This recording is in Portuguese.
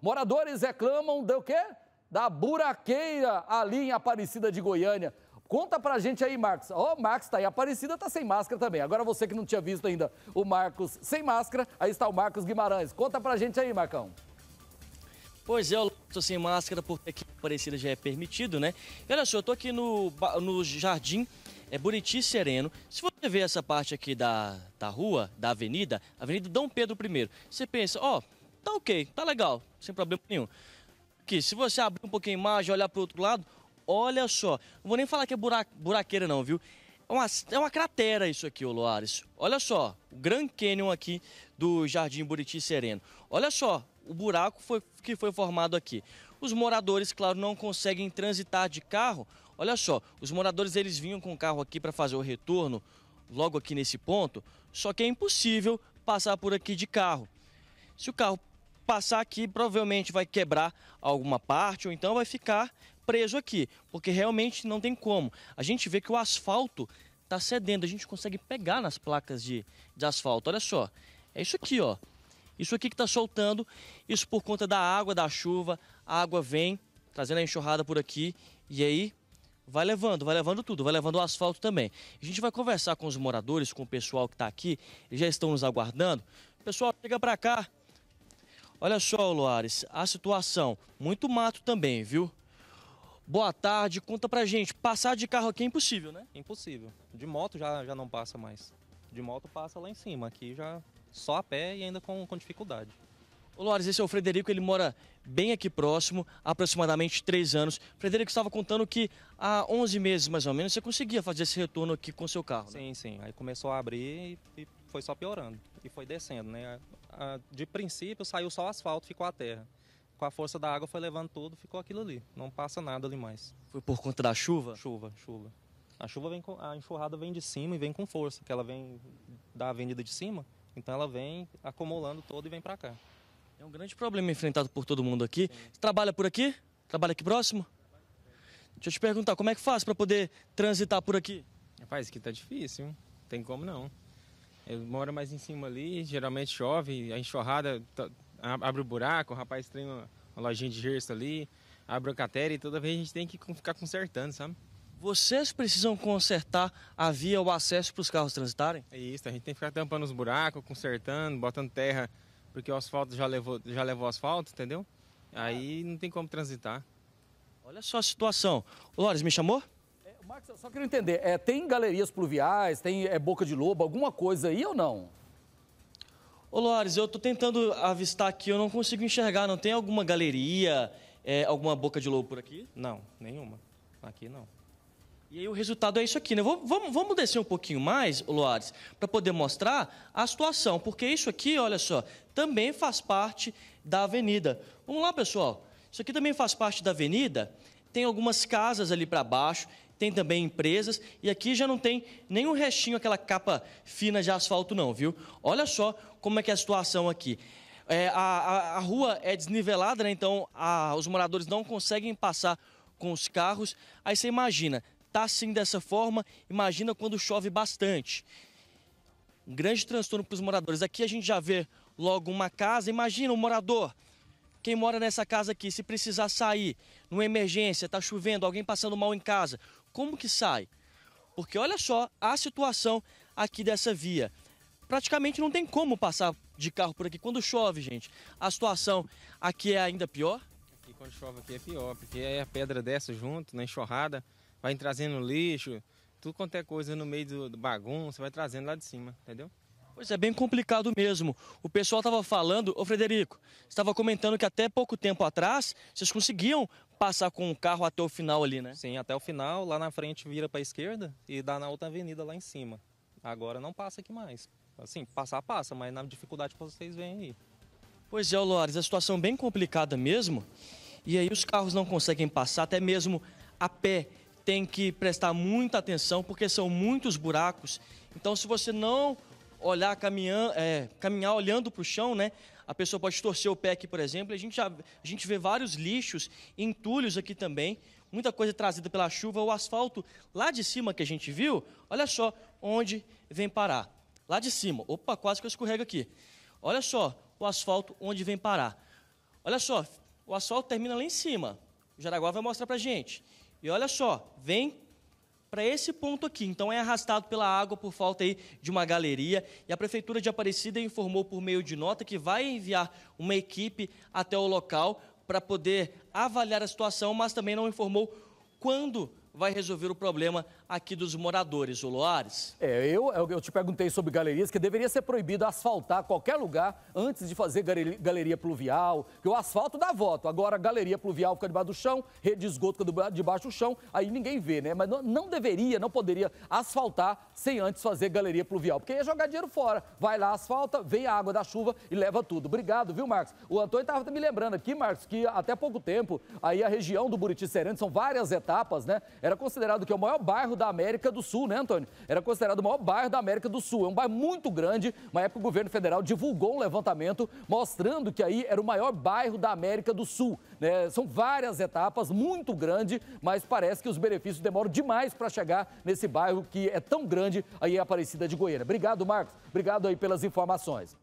Moradores reclamam do quê? Da buraqueira ali em Aparecida de Goiânia. Conta pra gente aí, Marcos. Ó, oh, Marcos tá aí, Aparecida tá sem máscara também. Agora você que não tinha visto ainda o Marcos sem máscara, aí está o Marcos Guimarães. Conta pra gente aí, Marcão. Pois é, eu tô sem máscara porque aqui Aparecida já é permitido, né? E olha só, eu tô aqui no, no jardim é Buriti Sereno. Se você ver essa parte aqui da, da rua, da avenida, Avenida Dom Pedro I, você pensa, ó, oh, tá ok, tá legal, sem problema nenhum. Que se você abrir um pouquinho mais e olhar para outro lado, olha só. Não vou nem falar que é bura, buraqueira não, viu? É uma, é uma cratera isso aqui, ô Loares. Olha só, o Grand Canyon aqui do Jardim Buriti Sereno. Olha só, o buraco foi, que foi formado aqui. Os moradores, claro, não conseguem transitar de carro. Olha só, os moradores eles vinham com o carro aqui para fazer o retorno, logo aqui nesse ponto, só que é impossível passar por aqui de carro. Se o carro passar aqui provavelmente vai quebrar alguma parte ou então vai ficar preso aqui, porque realmente não tem como. A gente vê que o asfalto está cedendo, a gente consegue pegar nas placas de, de asfalto. Olha só, é isso aqui, ó. Isso aqui que está soltando, isso por conta da água, da chuva. A água vem trazendo a enxurrada por aqui e aí vai levando, vai levando tudo, vai levando o asfalto também. A gente vai conversar com os moradores, com o pessoal que está aqui, eles já estão nos aguardando. Pessoal, chega para cá, Olha só, Luares, a situação, muito mato também, viu? Boa tarde, conta pra gente, passar de carro aqui é impossível, né? Impossível. De moto já, já não passa mais. De moto passa lá em cima, aqui já só a pé e ainda com, com dificuldade. Ô Luares, esse é o Frederico, ele mora bem aqui próximo, aproximadamente três anos. Frederico estava contando que há 11 meses mais ou menos você conseguia fazer esse retorno aqui com seu carro. Né? Sim, sim. Aí começou a abrir e, e foi só piorando e foi descendo, né? De princípio saiu só o asfalto, ficou a terra. Com a força da água foi levando tudo, ficou aquilo ali. Não passa nada ali mais. Foi por conta da chuva? Chuva, chuva. A chuva vem com, a enxurrada vem de cima e vem com força, que ela vem da avenida de cima, então ela vem acumulando todo e vem para cá. É um grande problema enfrentado por todo mundo aqui. Você trabalha por aqui? Trabalha aqui próximo? Deixa eu te perguntar, como é que faz para poder transitar por aqui? Rapaz, que tá difícil, Não tem como não. Eu moro mais em cima ali, geralmente chove, a enxurrada abre o buraco, o rapaz tem uma, uma lojinha de gesso ali, abre a catéria e toda vez a gente tem que ficar consertando, sabe? Vocês precisam consertar a via, o acesso para os carros transitarem? É isso, a gente tem que ficar tampando os buracos, consertando, botando terra, porque o asfalto já levou, já levou asfalto, entendeu? Aí não tem como transitar. Olha só a situação. O Lores, me chamou? Max, eu só quero entender, é, tem galerias pluviais, tem é, boca de lobo, alguma coisa aí ou não? Ô, Loares, eu tô tentando avistar aqui, eu não consigo enxergar. Não tem alguma galeria, é, alguma boca de lobo por aqui? Não, nenhuma. Aqui não. E aí o resultado é isso aqui, né? Vamos, vamos descer um pouquinho mais, Loares, para poder mostrar a situação, porque isso aqui, olha só, também faz parte da avenida. Vamos lá, pessoal. Isso aqui também faz parte da avenida. Tem algumas casas ali para baixo tem também empresas, e aqui já não tem nenhum restinho, aquela capa fina de asfalto, não, viu? Olha só como é que é a situação aqui. É, a, a, a, rua é desnivelada, né? então a, os moradores não conseguem passar com os carros. Aí você imagina, tá assim dessa forma, imagina quando chove bastante. Um grande transtorno para os moradores. Aqui a gente já vê logo uma casa. Imagina o um morador, quem mora nessa casa aqui, se precisar sair numa emergência, tá chovendo, alguém passando mal em casa, como que sai? Porque olha só a situação aqui dessa via. Praticamente não tem como passar de carro por aqui quando chove, gente. A situação aqui é ainda pior. Aqui quando chove aqui é pior, porque aí a pedra desce junto na enxurrada, vai trazendo lixo, tudo quanto é coisa no meio do, do bagunça, vai trazendo lá de cima, entendeu? Pois é, bem complicado mesmo. O pessoal estava falando, ô Frederico, estava comentando que até pouco tempo atrás vocês conseguiam passar com o carro até o final ali, né? Sim, até o final, lá na frente vira para a esquerda e dá na outra avenida lá em cima. Agora não passa aqui mais. Assim, passar passa, mas na dificuldade que vocês veem aí. Pois é, Lores, a situação bem complicada mesmo. E aí os carros não conseguem passar, até mesmo a pé tem que prestar muita atenção porque são muitos buracos. Então, se você não olhar, caminhar, é, caminhar olhando para o chão, né? A pessoa pode torcer o pé aqui, por exemplo. A gente, já, a gente vê vários lixos, entulhos aqui também. Muita coisa trazida pela chuva. O asfalto lá de cima que a gente viu, olha só onde vem parar. Lá de cima. Opa, quase que eu escorrego aqui. Olha só o asfalto onde vem parar. Olha só, o asfalto termina lá em cima. O Jaraguá vai mostrar para gente. E olha só, vem para esse ponto aqui. Então é arrastado pela água por falta aí de uma galeria. E a Prefeitura de Aparecida informou por meio de nota que vai enviar uma equipe até o local para poder avaliar a situação, mas também não informou quando vai resolver o problema aqui dos moradores, o Loares. É, eu, é eu te perguntei sobre galerias, que deveria ser proibido asfaltar qualquer lugar antes de fazer galeria, galeria pluvial, que o asfalto dá voto. Agora, galeria pluvial fica debaixo do chão, rede de esgoto fica debaixo do chão, aí ninguém vê, né? Mas não, não deveria, não poderia asfaltar sem antes fazer galeria pluvial, porque ia é jogar dinheiro fora. Vai lá, asfalta, vem a água da chuva e leva tudo. Obrigado, viu, Marcos? O Antônio estava me lembrando aqui, Marcos, que até pouco tempo, aí a região do Buriti Serente, são várias etapas, né? Era considerado que é o maior bairro da América do Sul, né, Antônio? Era considerado o maior bairro da América do Sul. É um bairro muito grande. Na época, o governo federal divulgou um levantamento mostrando que aí era o maior bairro da América do Sul. Né? São várias etapas, muito grande, mas parece que os benefícios demoram demais para chegar nesse bairro que é tão grande aí em Aparecida de Goiânia. Obrigado, Marcos. Obrigado aí pelas informações.